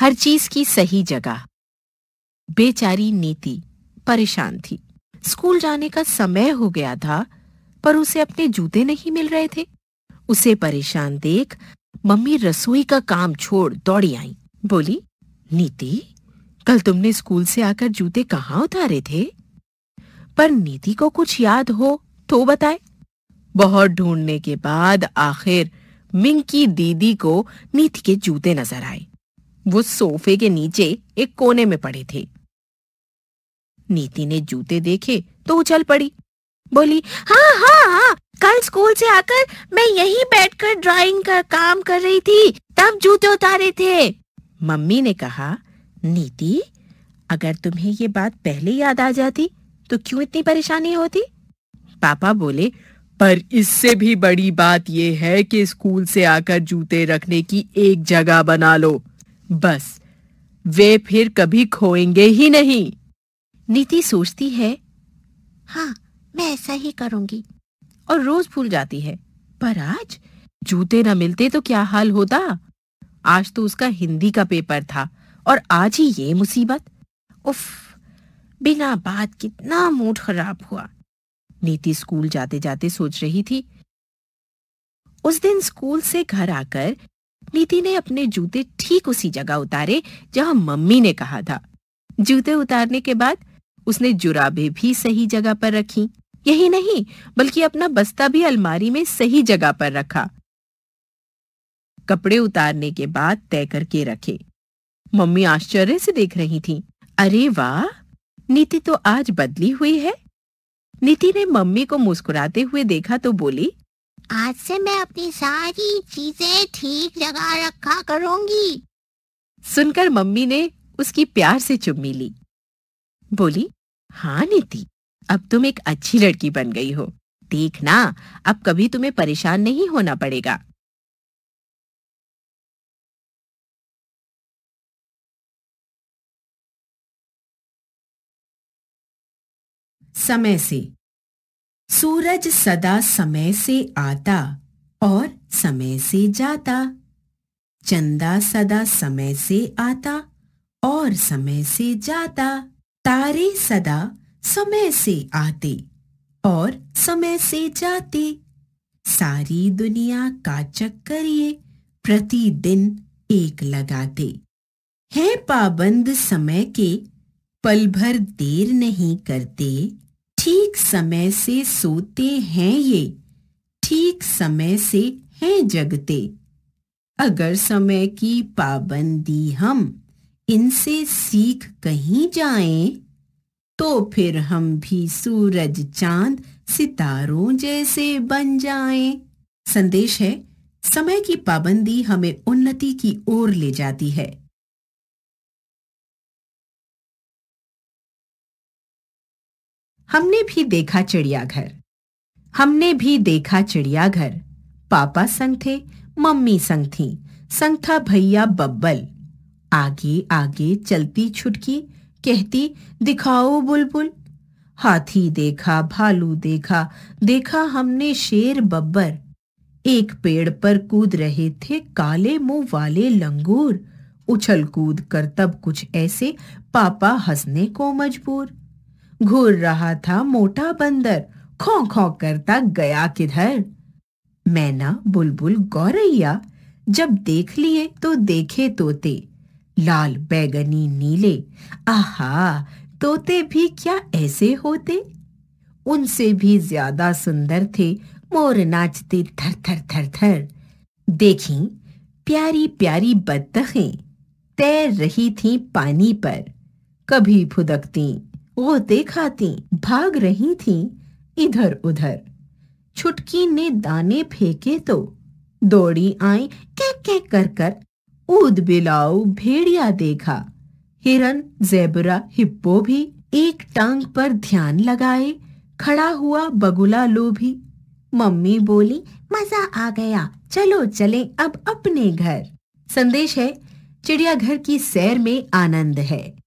हर चीज की सही जगह बेचारी नीति परेशान थी स्कूल जाने का समय हो गया था पर उसे अपने जूते नहीं मिल रहे थे उसे परेशान देख मम्मी रसोई का काम छोड़ दौड़ी आई बोली नीति कल तुमने स्कूल से आकर जूते कहाँ उतारे थे पर नीति को कुछ याद हो तो बताए बहुत ढूंढने के बाद आखिर मिंकी दीदी को नीति के जूते नजर आए वो सोफे के नीचे एक कोने में पड़े थे नीति ने जूते देखे तो उछल पड़ी बोली हाँ हाँ हाँ कल स्कूल से आकर मैं यहीं बैठकर ड्राइंग का काम कर रही थी तब जूते उतारे थे मम्मी ने कहा नीति अगर तुम्हें ये बात पहले याद आ जाती तो क्यों इतनी परेशानी होती पापा बोले पर इससे भी बड़ी बात यह है कि स्कूल से आकर जूते रखने की एक जगह बना लो बस वे फिर कभी खोएंगे ही नहीं नीति सोचती है हाँ मैं ऐसा ही करूंगी और रोज भूल जाती है पर आज जूते न मिलते तो क्या हाल होता आज तो उसका हिंदी का पेपर था और आज ही ये मुसीबत उफ बिना बात कितना मूड खराब हुआ नीति स्कूल जाते जाते सोच रही थी उस दिन स्कूल से घर आकर नीति ने अपने जूते ठीक उसी जगह उतारे जहां मम्मी ने कहा था जूते उतारने के बाद उसने जुराबे भी सही जगह पर रखी यही नहीं बल्कि अपना बस्ता भी अलमारी में सही जगह पर रखा कपड़े उतारने के बाद तय करके रखे मम्मी आश्चर्य से देख रही थी अरे वाह नीति तो आज बदली हुई है नीति ने मम्मी को मुस्कुराते हुए देखा तो बोली आज से मैं अपनी सारी चीजें ठीक जगह रखा करूंगी सुनकर मम्मी ने उसकी प्यार से चुम्मी ली बोली हाँ नीति अब तुम एक अच्छी लड़की बन गई हो देखना अब कभी तुम्हें परेशान नहीं होना पड़ेगा समय से सूरज सदा समय से आता और समय से जाता चंदा सदा समय से आता और समय से जाता तारे सदा समय से आते और समय से जाते सारी दुनिया का चक्कर ये प्रतिदिन एक लगाते हैं पाबंद समय के पल भर देर नहीं करते ठीक समय से सोते हैं ये ठीक समय से हैं जगते अगर समय की पाबंदी हम इनसे सीख कहीं जाएं, तो फिर हम भी सूरज चांद सितारों जैसे बन जाएं। संदेश है समय की पाबंदी हमें उन्नति की ओर ले जाती है हमने भी देखा चिड़ियाघर हमने भी देखा चिड़ियाघर पापा संग थे मम्मी संग थी संग था भैया बब्बल आगे आगे चलती छुटकी कहती दिखाओ बुलबुल हाथी देखा भालू देखा देखा हमने शेर बब्बर एक पेड़ पर कूद रहे थे काले मुंह वाले लंगूर उछल कूद कर तब कुछ ऐसे पापा हंसने को मजबूर घूर रहा था मोटा बंदर खो खो करता गया किधर मैना बुलबुल गौरैया जब देख लिए तो देखे तोते लाल बैगनी नीले आहा तोते भी क्या ऐसे होते उनसे भी ज्यादा सुंदर थे मोर नाचते थर थर थर थर देखी प्यारी प्यारी बत्तखें तैर रही थीं पानी पर कभी फुदकती वो देखाती भाग रही थी इधर उधर छुटकी ने दाने फेंके तो दौड़ी आई कह कह कर कर ऊद बिलाऊ भेड़िया देखा हिरन जेबरा हिप्पो भी एक टांग पर ध्यान लगाए खड़ा हुआ बगुला लोभी मम्मी बोली मजा आ गया चलो चले अब अपने घर संदेश है चिड़ियाघर की सैर में आनंद है